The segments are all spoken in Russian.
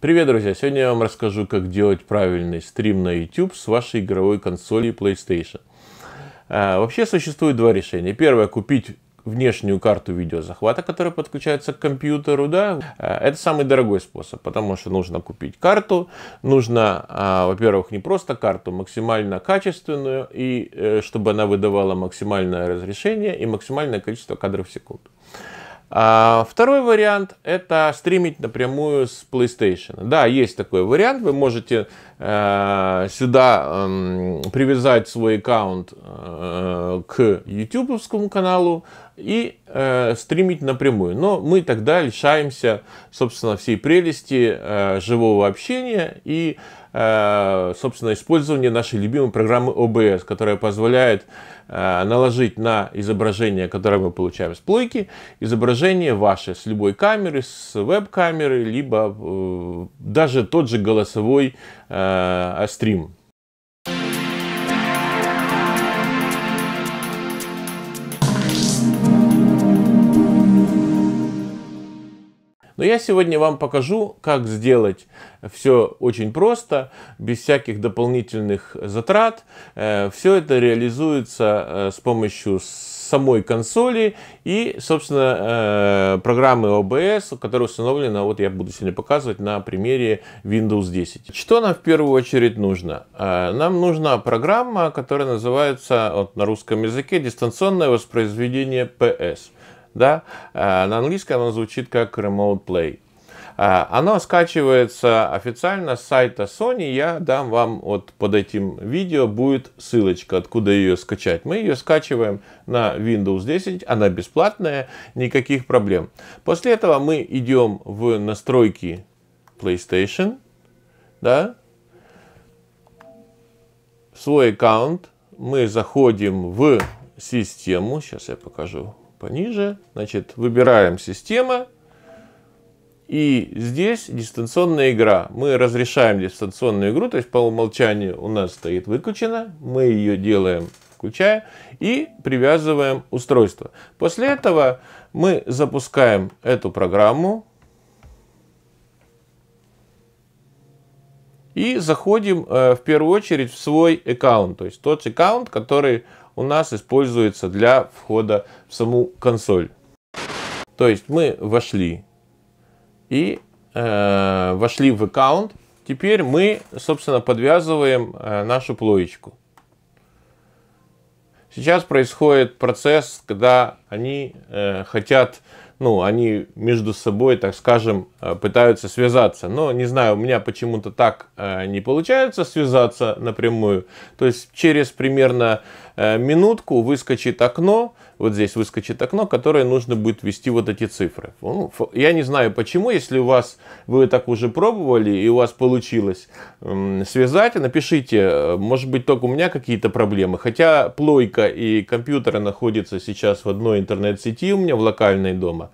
Привет, друзья! Сегодня я вам расскажу, как делать правильный стрим на YouTube с вашей игровой консоли PlayStation. А, вообще существует два решения. Первое – купить внешнюю карту видеозахвата, которая подключается к компьютеру, да, а, это самый дорогой способ, потому что нужно купить карту, нужно, а, во-первых, не просто карту, максимально качественную, и э, чтобы она выдавала максимальное разрешение и максимальное количество кадров в секунду. А, второй вариант это стримить напрямую с PlayStation. Да, есть такой вариант. Вы можете э, сюда э, привязать свой аккаунт э, к YouTube каналу и э, стримить напрямую. Но мы тогда лишаемся, собственно, всей прелести э, живого общения и Э, собственно, использование нашей любимой программы OBS, которая позволяет э, наложить на изображение, которое мы получаем с плойки, изображение ваше с любой камеры, с веб-камеры, либо э, даже тот же голосовой стрим. Но я сегодня вам покажу, как сделать все очень просто, без всяких дополнительных затрат. Э, все это реализуется э, с помощью самой консоли и, собственно, э, программы OBS, которая установлена, вот я буду сегодня показывать на примере Windows 10. Что нам в первую очередь нужно? Нам нужна программа, которая называется вот, на русском языке дистанционное воспроизведение PS да, э, на английском оно звучит как Remote Play. Э, оно скачивается официально с сайта Sony. Я дам вам вот под этим видео будет ссылочка, откуда ее скачать. Мы ее скачиваем на Windows 10. Она бесплатная, никаких проблем. После этого мы идем в настройки PlayStation. Да? В свой аккаунт мы заходим в систему. Сейчас я покажу пониже. Значит, выбираем система. И здесь дистанционная игра. Мы разрешаем дистанционную игру, то есть по умолчанию у нас стоит выключена. Мы ее делаем, включая и привязываем устройство. После этого мы запускаем эту программу. И заходим э, в первую очередь в свой аккаунт, то есть тот аккаунт, который у нас используется для входа в саму консоль. То есть мы вошли и э, вошли в аккаунт. Теперь мы, собственно, подвязываем э, нашу плоечку. Сейчас происходит процесс, когда они э, хотят, ну, они между собой, так скажем, э, пытаются связаться. Но не знаю, у меня почему-то так э, не получается связаться напрямую. То есть через примерно Э, минутку выскочит окно, вот здесь выскочит окно, которое нужно будет ввести вот эти цифры. Ну, я не знаю почему, если у вас, вы так уже пробовали и у вас получилось связать, напишите, э, может быть только у меня какие-то проблемы, хотя плойка и компьютеры находятся сейчас в одной интернет-сети у меня в локальной дома.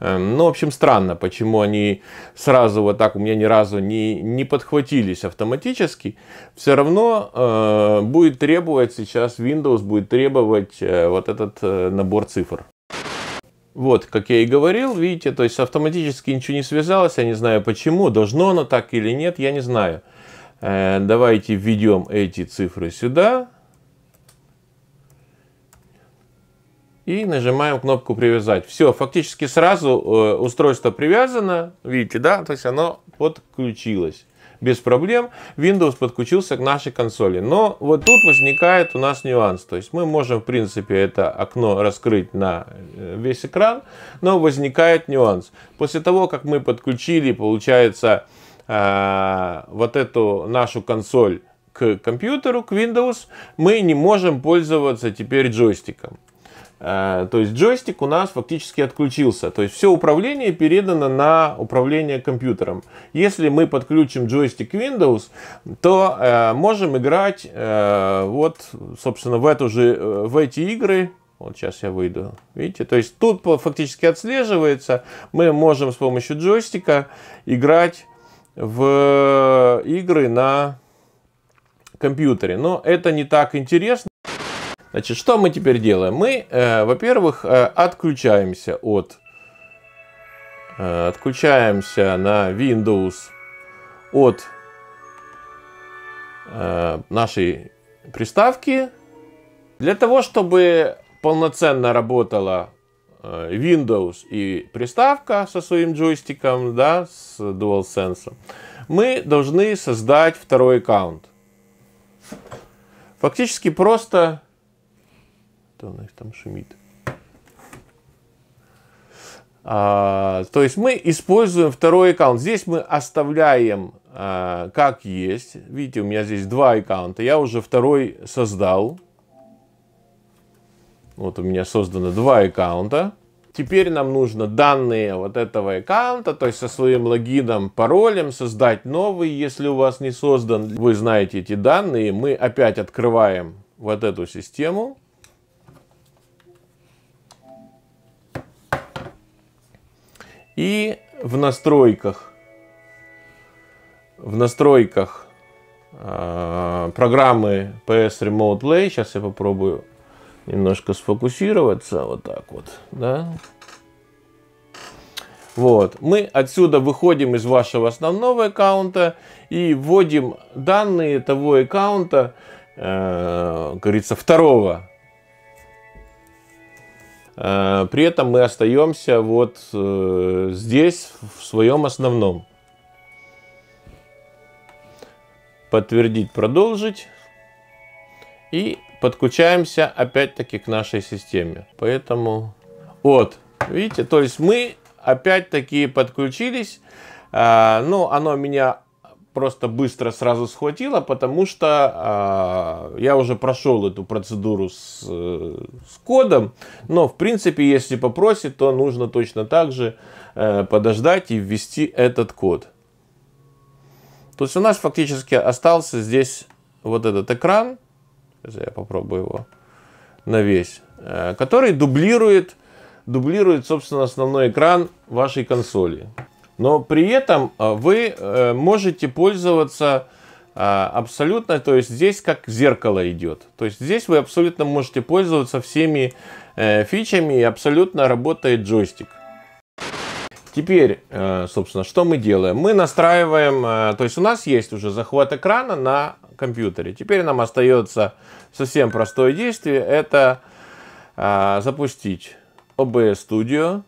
Эм, ну, в общем, странно, почему они сразу вот так у меня ни разу не, не подхватились автоматически. Все равно э, будет требовать сейчас, Windows будет требовать э, вот этот э, набор цифр. Вот, как я и говорил, видите, то есть автоматически ничего не связалось, я не знаю почему, должно оно так или нет, я не знаю. Э, давайте введем эти цифры сюда, и нажимаем кнопку «Привязать». Все, фактически сразу э, устройство привязано, видите, да, то есть оно подключилось. Без проблем Windows подключился к нашей консоли. Но вот тут возникает у нас нюанс. То есть мы можем, в принципе, это окно раскрыть на э, весь экран, но возникает нюанс. После того, как мы подключили, получается, э, вот эту нашу консоль к компьютеру, к Windows, мы не можем пользоваться теперь джойстиком. Э, то есть джойстик у нас фактически отключился. То есть все управление передано на управление компьютером. Если мы подключим джойстик Windows, то э, можем играть э, вот, собственно, в, эту же, в эти игры. Вот сейчас я выйду. Видите? То есть тут фактически отслеживается. Мы можем с помощью джойстика играть в игры на компьютере. Но это не так интересно. Значит, что мы теперь делаем? Мы, э, во-первых, э, отключаемся от... Э, отключаемся на Windows от э, нашей приставки. Для того, чтобы полноценно работала э, Windows и приставка со своим джойстиком, да, с DualSense, мы должны создать второй аккаунт. Фактически просто то у нас там шумит. А, то есть мы используем второй аккаунт. Здесь мы оставляем а, как есть. Видите, у меня здесь два аккаунта. Я уже второй создал. Вот у меня создано два аккаунта. Теперь нам нужно данные вот этого аккаунта, то есть со своим логином, паролем, создать новый, если у вас не создан. Вы знаете эти данные. Мы опять открываем вот эту систему. И в настройках, в настройках э, программы PS Remote Play, сейчас я попробую немножко сфокусироваться, вот так вот, да. Вот, мы отсюда выходим из вашего основного аккаунта и вводим данные того аккаунта, э, говорится, второго Э, при этом мы остаемся вот э, здесь, в своем основном. Подтвердить, продолжить. И подключаемся опять-таки к нашей системе. Поэтому вот, видите, то есть мы опять-таки подключились. А, ну, оно меня просто быстро сразу схватила, потому что э, я уже прошел эту процедуру с, э, с кодом, но в принципе, если попросит, то нужно точно так же э, подождать и ввести этот код. То есть у нас фактически остался здесь вот этот экран, сейчас я попробую его на весь, э, который дублирует, дублирует, собственно, основной экран вашей консоли но при этом э, вы э, можете пользоваться э, абсолютно, то есть здесь как зеркало идет. То есть здесь вы абсолютно можете пользоваться всеми фичами и абсолютно работает джойстик. Теперь, собственно, что мы делаем? Мы настраиваем, то есть у нас есть уже захват экрана на компьютере. Теперь нам остается совсем простое действие, это запустить OBS Studio.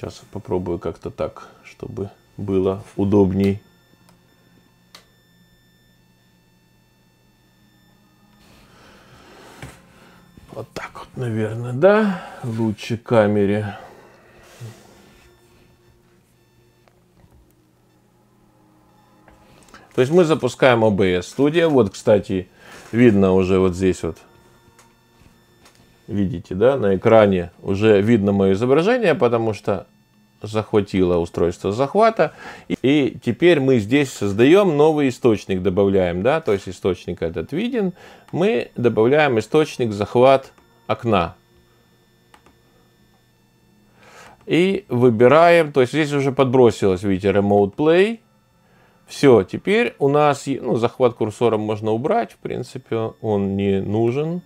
Сейчас попробую как-то так, чтобы было удобней. Вот так вот, наверное, да? Лучше камере. То есть мы запускаем OBS Studio. Вот, кстати, видно уже вот здесь вот видите, да, на экране уже видно мое изображение, потому что захватило устройство захвата. И теперь мы здесь создаем новый источник, добавляем, да, то есть источник этот виден. Мы добавляем источник захват окна. И выбираем, то есть здесь уже подбросилось, видите, Remote Play. Все, теперь у нас, ну, захват курсором можно убрать, в принципе, он не нужен.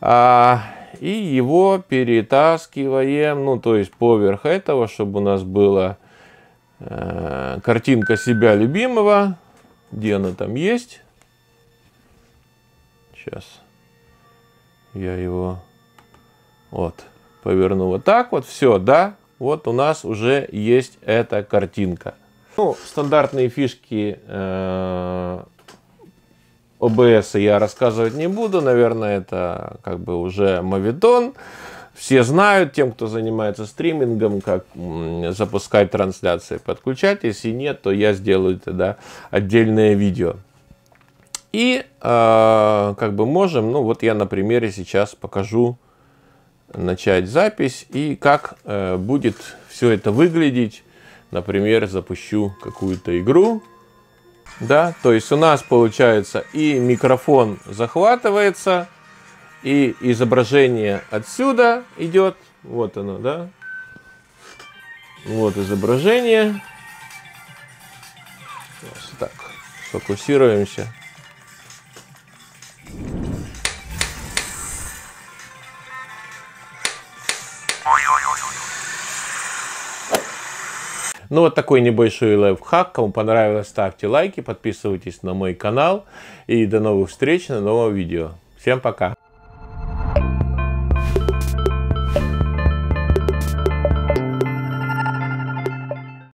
А, и его перетаскиваем, ну то есть поверх этого, чтобы у нас была э, картинка себя любимого. Где она там есть? Сейчас я его вот поверну вот так вот. Все, да, вот у нас уже есть эта картинка. Ну, стандартные фишки э, ОБС я рассказывать не буду, наверное, это как бы уже мовидон. Все знают, тем, кто занимается стримингом, как запускать трансляции, подключать. Если нет, то я сделаю тогда отдельное видео. И э, как бы можем, ну вот я на примере сейчас покажу начать запись и как э, будет все это выглядеть. Например, запущу какую-то игру. Да, то есть у нас получается и микрофон захватывается, и изображение отсюда идет. Вот оно, да? Вот изображение. Так, фокусируемся. Ой-ой-ой. Ну вот такой небольшой лайфхак. Кому понравилось, ставьте лайки, подписывайтесь на мой канал. И до новых встреч на новом видео. Всем пока!